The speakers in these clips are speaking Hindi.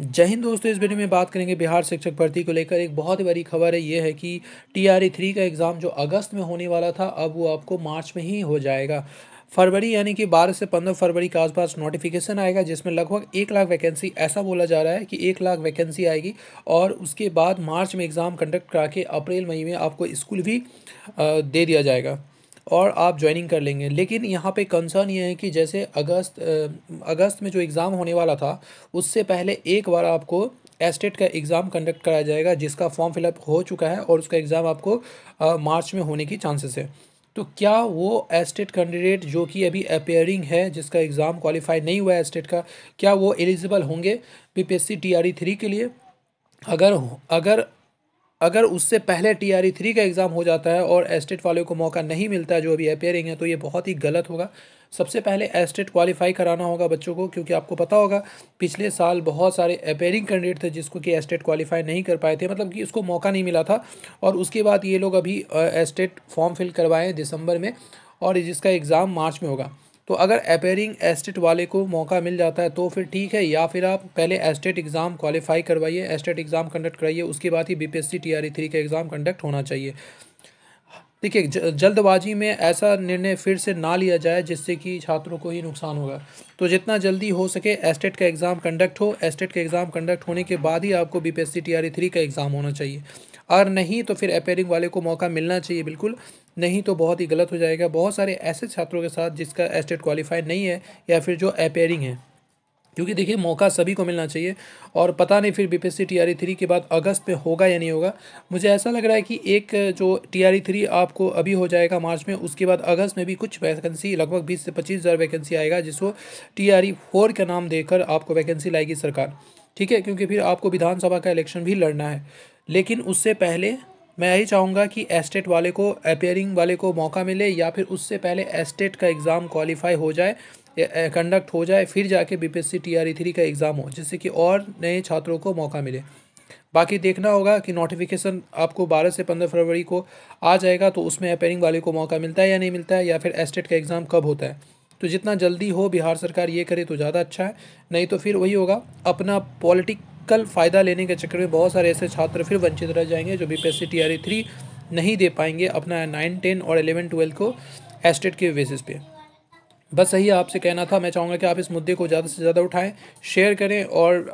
जय हिंद दोस्तों इस वीडियो में बात करेंगे बिहार शिक्षक भर्ती को लेकर एक बहुत ही बड़ी खबर है ये है कि टी आर थ्री का एग्ज़ाम जो अगस्त में होने वाला था अब वो आपको मार्च में ही हो जाएगा फरवरी यानी कि 12 से 15 फरवरी के आसपास नोटिफिकेशन आएगा जिसमें लगभग एक लाख वैकेंसी ऐसा बोला जा रहा है कि एक लाख वैकेंसी आएगी और उसके बाद मार्च में एग्ज़ाम कंडक्ट करा के अप्रैल मई में आपको स्कूल भी दे दिया जाएगा और आप ज्वाइनिंग कर लेंगे लेकिन यहाँ पे कंसर्न ये है कि जैसे अगस्त अगस्त में जो एग्ज़ाम होने वाला था उससे पहले एक बार आपको एस्टेट e का एग्ज़ाम कंडक्ट कराया जाएगा जिसका फॉर्म फिलअप हो चुका है और उसका एग्ज़ाम आपको आ, मार्च में होने की चांसेस है तो क्या वो एस्टेट कैंडिडेट e जो कि अभी अपेयरिंग है जिसका एग्ज़ाम क्वालिफाई नहीं हुआ है एस्टेट e का क्या वो एलिजिबल होंगे बी पी थ्री के लिए अगर अगर अगर उससे पहले टी आर ई थ्री का एग्ज़ाम हो जाता है और एस्टेट वाले को मौका नहीं मिलता है जो अभी अपेयरिंग है तो ये बहुत ही गलत होगा सबसे पहले एस्टेट क्वालिफाई कराना होगा बच्चों को क्योंकि आपको पता होगा पिछले साल बहुत सारे अपेयरिंग कैंडिडेट थे जिसको कि एस्टेट क्वालिफाई नहीं कर पाए थे मतलब कि उसको मौका नहीं मिला था और उसके बाद ये लोग अभी एस्टेट फॉर्म फिल करवाएँ दिसंबर में और जिसका एग्ज़ाम मार्च में होगा तो अगर अपेयरिंग एस्टेट वाले को मौका मिल जाता है तो फिर ठीक है या फिर आप पहले एस्टेट एग्ज़ाम क्वालिफाई करवाइए एस्टेट एग्ज़ाम कंडक्ट कराइए उसके बाद ही बीपीएससी टीआरई थ्री का एग्ज़ाम कंडक्ट होना चाहिए देखिए जल्दबाजी में ऐसा निर्णय फिर से ना लिया जाए जिससे कि छात्रों को ही नुकसान होगा तो जितना जल्दी हो सके एस्टेट का एग्ज़ाम कंडक्ट हो एस्टेट का एग्ज़ाम कंडक्ट होने के बाद ही आपको बीपीएससी टीआरई थ्री का एग्ज़ाम होना चाहिए और नहीं तो फिर अपेयरिंग वाले को मौका मिलना चाहिए बिल्कुल नहीं तो बहुत ही गलत हो जाएगा बहुत सारे ऐसे छात्रों के साथ जिसका एस्टेट क्वालिफाइड नहीं है या फिर जो अपेयरिंग है क्योंकि देखिए मौका सभी को मिलना चाहिए और पता नहीं फिर बी पी ई थ्री के बाद अगस्त में होगा या नहीं होगा मुझे ऐसा लग रहा है कि एक जो टीआरई थ्री e आपको अभी हो जाएगा मार्च में उसके बाद अगस्त में भी कुछ वैकेंसी लगभग बीस से पच्चीस हज़ार वैकेंसी आएगा जिसको टीआरई फोर e का नाम देकर आपको वैकेंसी लाएगी सरकार ठीक है क्योंकि फिर आपको विधानसभा का इलेक्शन भी लड़ना है लेकिन उससे पहले मैं यही चाहूँगा कि एस्टेट वाले को अपेयरिंग वाले को मौका मिले या फिर उससे पहले एस्टेट का एग्ज़ाम क्वालिफाई हो जाए कंडक्ट हो जाए फिर जाके B P S C T R E three का एग्ज़ाम हो जिससे कि और नए छात्रों को मौका मिले बाकी देखना होगा कि नोटिफिकेशन आपको 12 से 15 फरवरी को आ जाएगा तो उसमें अपेयरिंग वाले को मौका मिलता है या नहीं मिलता है या फिर एस्टेट का एग्ज़ाम कब होता है तो जितना जल्दी हो बिहार सरकार ये करे तो ज़्यादा अच्छा है नहीं तो फिर वही होगा अपना पॉलिटिक तत्काल फ़ायदा लेने के चक्कर में बहुत सारे ऐसे छात्र फिर वंचित रह जाएंगे जो बी पी एस थ्री नहीं दे पाएंगे अपना नाइन टेन और एलेवन ट्वेल्व को एस्टेट के बेसिस पे बस यही आपसे कहना था मैं चाहूँगा कि आप इस मुद्दे को ज़्यादा से ज़्यादा उठाएं शेयर करें और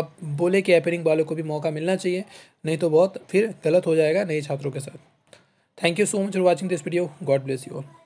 आप बोले कि एपेरिंग वालों को भी मौका मिलना चाहिए नहीं तो बहुत फिर गलत हो जाएगा नए छात्रों के साथ thank you so much for watching this video God bless you all